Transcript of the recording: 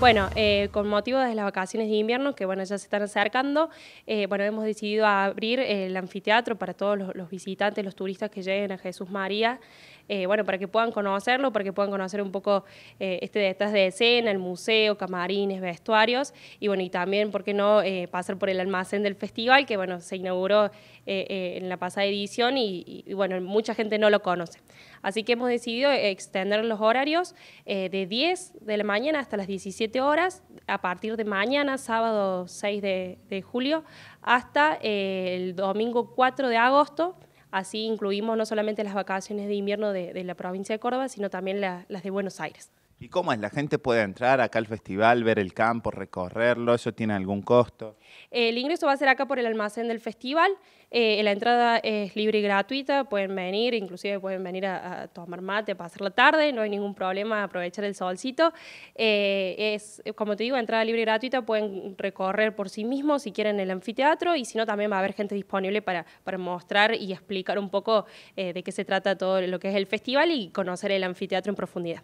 Bueno, eh, con motivo de las vacaciones de invierno, que bueno, ya se están acercando, eh, bueno, hemos decidido abrir el anfiteatro para todos los, visitantes, los turistas que lleguen a Jesús María, eh, bueno, para que puedan conocerlo, para que puedan conocer un poco este detrás de escena, el museo, camarines, vestuarios, y bueno, y también, ¿por qué no pasar por el almacén del festival, que bueno, se inauguró en la pasada edición y, y bueno, mucha gente no lo conoce. Así que hemos decidido extender los horarios eh, de 10 de la mañana hasta las 17 horas, a partir de mañana, sábado 6 de, julio, hasta eh, el domingo 4 de agosto. Así incluimos no solamente las vacaciones de invierno de, la provincia de Córdoba, sino también las de Buenos Aires. ¿Y cómo es? ¿La gente puede entrar acá al festival, ver el campo, recorrerlo? ¿Eso tiene algún costo? El ingreso va a ser acá por el almacén del festival. Eh, la entrada es libre y gratuita, pueden venir, inclusive pueden venir a, tomar mate, pasar la tarde, no hay ningún problema, aprovechar el solcito. Eh, es, como te digo, entrada libre y gratuita, pueden recorrer por sí mismos si quieren el anfiteatro y si no también va a haber gente disponible para, mostrar y explicar un poco eh, de qué se trata todo lo que es el festival y conocer el anfiteatro en profundidad.